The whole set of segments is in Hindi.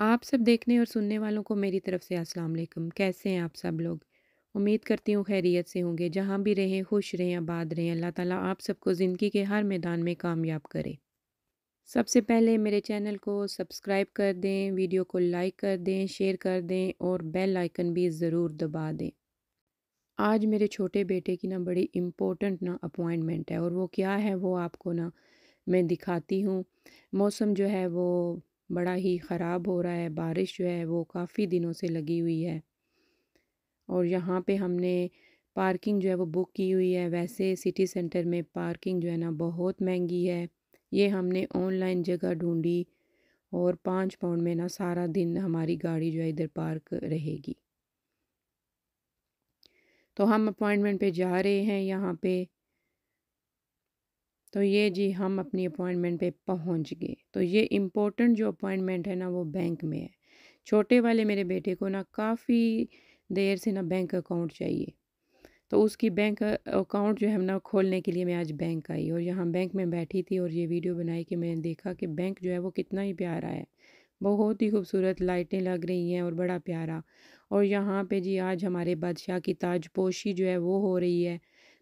आप सब देखने और सुनने वालों को मेरी तरफ़ से अस्सलाम वालेकुम कैसे हैं आप सब लोग उम्मीद करती हूँ खैरियत से होंगे जहाँ भी रहें खुश रहें आबाद रहें अल्लाह ताला आप सबको ज़िंदगी के हर मैदान में कामयाब करे सबसे पहले मेरे चैनल को सब्सक्राइब कर दें वीडियो को लाइक कर दें शेयर कर दें और बेल आइकन भी ज़रूर दबा दें आज मेरे छोटे बेटे की ना बड़ी इम्पोर्टेंट ना अपॉइंटमेंट है और वो क्या है वो आपको ना मैं दिखाती हूँ मौसम जो है वो बड़ा ही ख़राब हो रहा है बारिश जो है वो काफ़ी दिनों से लगी हुई है और यहाँ पे हमने पार्किंग जो है वो बुक की हुई है वैसे सिटी सेंटर में पार्किंग जो है ना बहुत महंगी है ये हमने ऑनलाइन जगह ढूंढी और पाँच पाउंड में ना सारा दिन हमारी गाड़ी जो है इधर पार्क रहेगी तो हम अपॉइंटमेंट पे जा रहे हैं यहाँ पे तो ये जी हम अपनी अपॉइंटमेंट पे पहुंच गए तो ये इम्पोर्टेंट जो अपॉइंटमेंट है ना वो बैंक में है छोटे वाले मेरे बेटे को ना काफ़ी देर से ना बैंक अकाउंट चाहिए तो उसकी बैंक अकाउंट जो है ना खोलने के लिए मैं आज बैंक आई और यहाँ बैंक में बैठी थी और ये वीडियो बनाई कि मैंने देखा कि बैंक जो है वो कितना ही प्यारा है बहुत ही खूबसूरत लाइटें लग रही हैं और बड़ा प्यारा और यहाँ पे जी आज हमारे बादशाह की ताजपोशी जो है वो हो रही है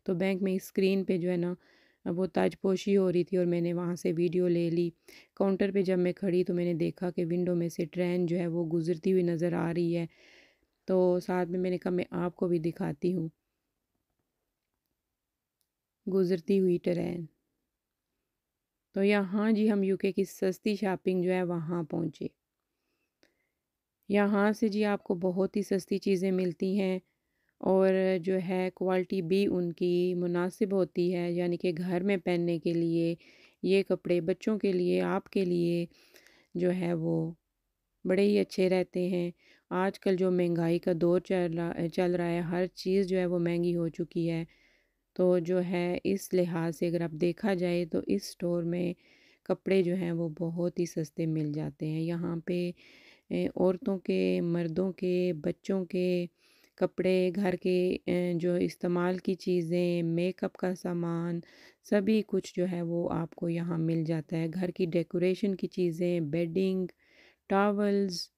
तो बैंक में स्क्रीन पे जो है ना वो ताजपोशी हो रही थी और मैंने वहाँ से वीडियो ले ली काउंटर पे जब मैं खड़ी तो मैंने देखा कि विंडो में से ट्रेन जो है वो गुज़रती हुई नज़र आ रही है तो साथ में मैंने कहा मैं आपको भी दिखाती हूँ गुज़रती हुई ट्रेन तो यहाँ हाँ जी हम यूके की सस्ती शॉपिंग जो है वहाँ पहुँचे यहाँ से जी आपको बहुत ही सस्ती चीज़ें मिलती हैं और जो है क्वालिटी भी उनकी मुनासिब होती है यानी कि घर में पहनने के लिए ये कपड़े बच्चों के लिए आपके लिए जो है वो बड़े ही अच्छे रहते हैं आजकल जो महंगाई का दौर चल रहा चल रहा है हर चीज़ जो है वो महंगी हो चुकी है तो जो है इस लिहाज से अगर आप देखा जाए तो इस स्टोर में कपड़े जो हैं वो बहुत ही सस्ते मिल जाते हैं यहाँ पे औरतों के मर्दों के बच्चों के कपड़े घर के जो इस्तेमाल की चीज़ें मेकअप का सामान सभी कुछ जो है वो आपको यहाँ मिल जाता है घर की डेकोरेशन की चीज़ें बेडिंग टावल्स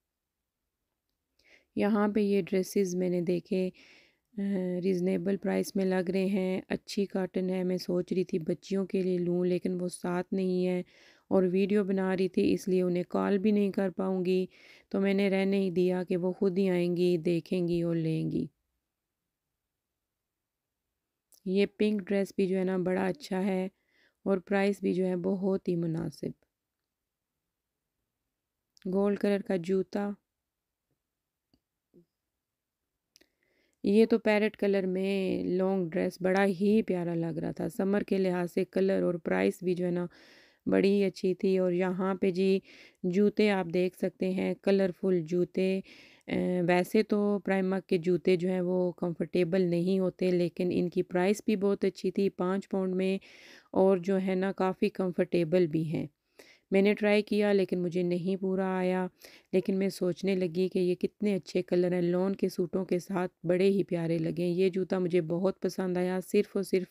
यहाँ पे ये ड्रेसेस मैंने देखे रिजनेबल प्राइस में लग रहे हैं अच्छी काटन है मैं सोच रही थी बच्चियों के लिए लूँ लेकिन वो साथ नहीं है और वीडियो बना रही थी इसलिए उन्हें कॉल भी नहीं कर पाऊँगी तो मैंने रहने ही दिया कि वो खुद ही आएंगी देखेंगी और लेंगी ये पिंक ड्रेस भी जो है ना बड़ा अच्छा है और प्राइस भी जो है बहुत ही मुनासिब गोल्ड कलर का जूता ये तो पैरेट कलर में लॉन्ग ड्रेस बड़ा ही प्यारा लग रहा था समर के लिहाज से कलर और प्राइस भी जो है ना बड़ी अच्छी थी और यहाँ पे जी जूते आप देख सकते हैं कलरफुल जूते वैसे तो प्राइमक के जूते जो हैं वो कंफर्टेबल नहीं होते लेकिन इनकी प्राइस भी बहुत अच्छी थी पाँच पाउंड में और जो है ना काफ़ी कंफर्टेबल भी हैं मैंने ट्राई किया लेकिन मुझे नहीं पूरा आया लेकिन मैं सोचने लगी कि ये कितने अच्छे कलर हैं लॉन के सूटों के साथ बड़े ही प्यारे लगे ये जूता मुझे बहुत पसंद आया सिर्फ़ और सिर्फ़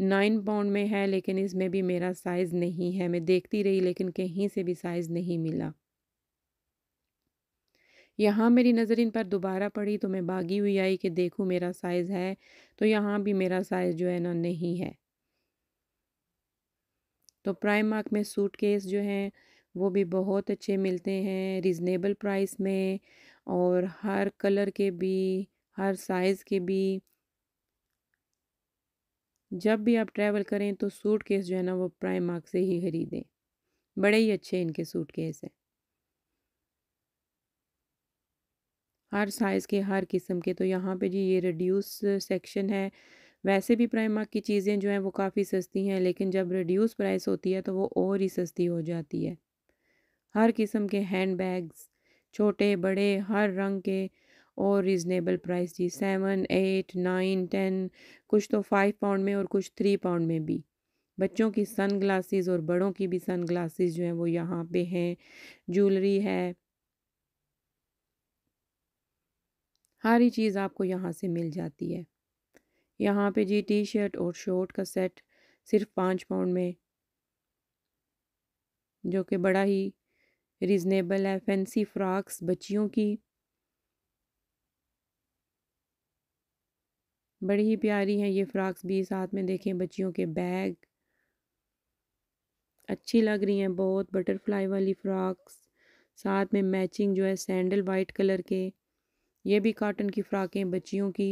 नाइन पाउंड में है लेकिन इसमें भी मेरा साइज़ नहीं है मैं देखती रही लेकिन कहीं से भी साइज़ नहीं मिला यहाँ मेरी नज़र इन पर दोबारा पड़ी तो मैं भागी हुई आई कि देखूँ मेरा साइज़ है तो यहाँ भी मेरा साइज़ जो है ना नहीं है तो प्राइम मार्क में सूट केस जो हैं वो भी बहुत अच्छे मिलते हैं रिजनेबल प्राइस में और हर कलर के भी हर साइज़ के भी जब भी आप ट्रैवल करें तो सूट केस जो है ना वो प्राइम मार्क से ही ख़रीदें बड़े ही अच्छे इनके सूट केस हैं हर साइज़ के हर किस्म के तो यहाँ पे जी ये रिड्यूस सेक्शन है वैसे भी प्राइम मार्क की चीज़ें जो हैं वो काफ़ी सस्ती हैं लेकिन जब रिड्यूस प्राइस होती है तो वो और ही सस्ती हो जाती है हर किस्म के हैंड बैग्स छोटे बड़े हर रंग के और रीज़नेबल प्राइस थी सेवन एट नाइन टेन कुछ तो फाइव पाउंड में और कुछ थ्री पाउंड में भी बच्चों की सन ग्लासेज और बड़ों की भी सन ग्लासेस जो हैं वो यहाँ पे हैं ज्वेलरी है हर ही चीज़ आपको यहाँ से मिल जाती है यहाँ पे जी टी शर्ट और शॉर्ट का सेट सिर्फ पाँच पाउंड में जो कि बड़ा ही रिजनेबल है फैंसी फ्रॉक्स बच्चियों की बड़ी ही प्यारी है ये फ्रॉक्स भी साथ में देखें बच्चियों के बैग अच्छी लग रही हैं बहुत बटरफ्लाई वाली फ़्रॉक्स साथ में मैचिंग जो है सैंडल वाइट कलर के ये भी कॉटन की फ़्रॉकें बच्चियों की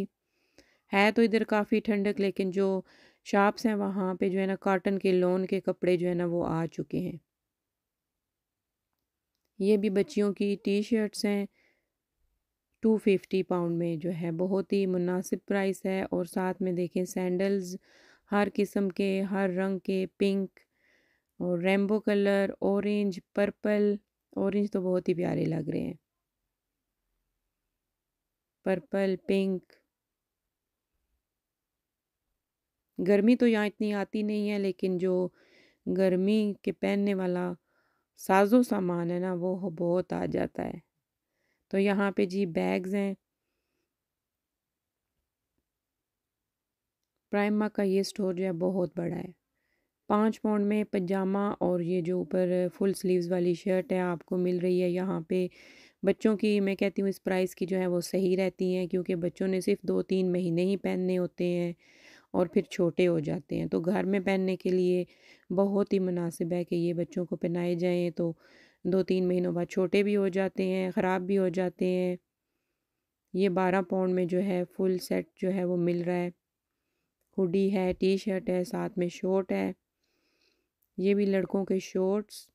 है तो इधर काफ़ी ठंडक लेकिन जो शॉप्स हैं वहाँ पे जो है ना कॉटन के लोन के कपड़े जो है ना वो आ चुके हैं ये भी बच्चियों की टी शर्ट्स हैं टू फिफ्टी पाउंड में जो है बहुत ही मुनासिब प्राइस है और साथ में देखें सैंडल्स हर किस्म के हर रंग के पिंक और rainbow colour orange purple orange तो बहुत ही प्यारे लग रहे हैं पर्पल पिंक गर्मी तो यहाँ इतनी आती नहीं है लेकिन जो गर्मी के पहनने वाला साजो सामान है ना वो बहुत आ जाता है तो यहाँ पे जी बैग्स हैं प्राइमा का ये स्टोर जो है बहुत बड़ा है पाँच पाउंड में पजामा और ये जो ऊपर फुल स्लीव्स वाली शर्ट है आपको मिल रही है यहाँ पे बच्चों की मैं कहती हूँ इस प्राइस की जो है वो सही रहती हैं क्योंकि बच्चों ने सिर्फ दो तीन महीने ही पहनने होते हैं और फिर छोटे हो जाते हैं तो घर में पहनने के लिए बहुत ही मुनासिब है कि ये बच्चों को पहनाए जाएँ तो दो तीन महीनों बाद छोटे भी हो जाते हैं ख़राब भी हो जाते हैं ये बारह पाउंड में जो है फुल सेट जो है वो मिल रहा है हुडी है टी शर्ट है साथ में शॉर्ट है ये भी लड़कों के शॉर्ट्स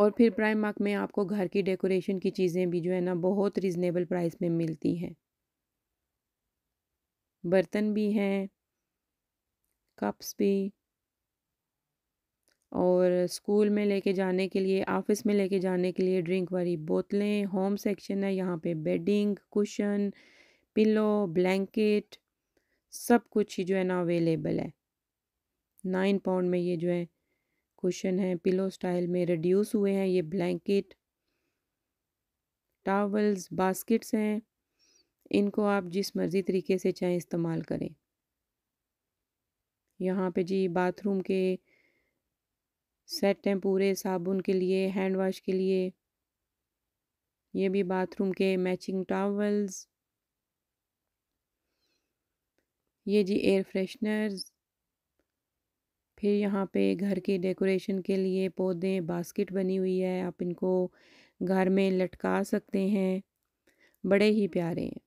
और फिर प्राइम मार्क में आपको घर की डेकोरेशन की चीज़ें भी जो है ना बहुत रिजनेबल प्राइस में मिलती हैं बर्तन भी हैं कप्स भी और स्कूल में लेके जाने के लिए ऑफ़िस में लेके जाने के लिए ड्रिंक वाली बोतलें होम सेक्शन है यहाँ पे बेडिंग कुशन पिलो ब्लैंकेट सब कुछ ही जो है ना अवेलेबल है नाइन पाउंड में ये जो है कुशन है पिलो स्टाइल में रिड्यूस हुए हैं ये ब्लैंकेट टावल्स बास्केट्स हैं इनको आप जिस मर्ज़ी तरीके से चाहें इस्तेमाल करें यहाँ पे जी बाथरूम के सेट हैं पूरे साबुन के लिए हैंड वॉश के लिए ये भी बाथरूम के मैचिंग टॉवल्स ये जी एयर फ्रेशनर्स फिर यहाँ पे घर के डेकोरेशन के लिए पौधे बास्केट बनी हुई है आप इनको घर में लटका सकते हैं बड़े ही प्यारे हैं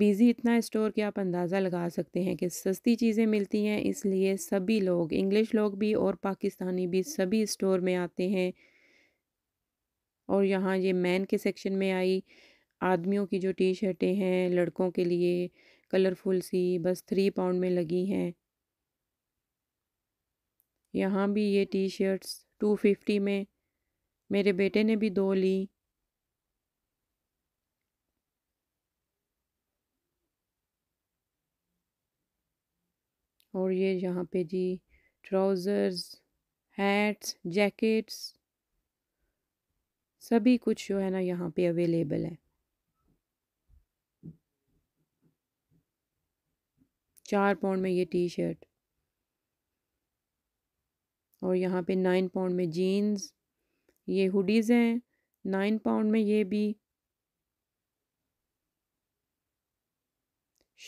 बिज़ी इतना स्टोर कि आप अंदाज़ा लगा सकते हैं कि सस्ती चीज़ें मिलती हैं इसलिए सभी लोग इंग्लिश लोग भी और पाकिस्तानी भी सभी स्टोर में आते हैं और यहाँ ये मैन के सेक्शन में आई आदमियों की जो टी शर्टें हैं लड़कों के लिए कलरफुल सी बस थ्री पाउंड में लगी हैं यहाँ भी ये टी शर्ट्स टू फिफ्टी में मेरे बेटे ने भी दो ली और ये यहाँ पे जी ट्राउज़र्स हैट्स जैकेट्स सभी कुछ जो है ना यहाँ पे अवेलेबल है चार पाउंड में ये टी शर्ट और यहाँ पे नाइन पाउंड में जीन्स ये हुडीज़ हैं नाइन पाउंड में ये भी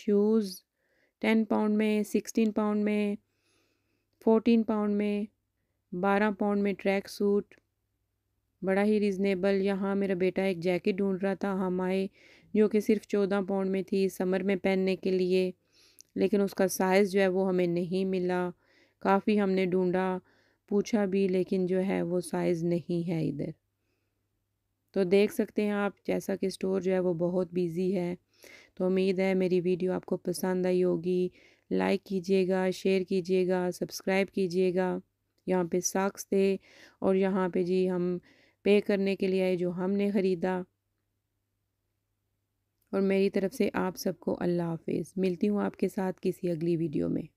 शूज़ टेन पाउंड में सिक्सटीन पाउंड में फोर्टीन पाउंड में बारह पाउंड में ट्रैक सूट बड़ा ही रिजनेबल यहाँ मेरा बेटा एक जैकेट ढूंढ रहा था हम आए जो कि सिर्फ चौदह पाउंड में थी समर में पहनने के लिए लेकिन उसका साइज़ जो है वो हमें नहीं मिला काफ़ी हमने ढूंढा पूछा भी लेकिन जो है वो साइज़ नहीं है इधर तो देख सकते हैं आप जैसा कि स्टोर जो है वो बहुत बिज़ी है तो उम्मीद है मेरी वीडियो आपको पसंद आई होगी लाइक कीजिएगा शेयर कीजिएगा सब्सक्राइब कीजिएगा यहाँ पे साक्स थे और यहाँ पे जी हम पे करने के लिए आए जो हमने ख़रीदा और मेरी तरफ़ से आप सबको अल्लाह हाफिज़ मिलती हूँ आपके साथ किसी अगली वीडियो में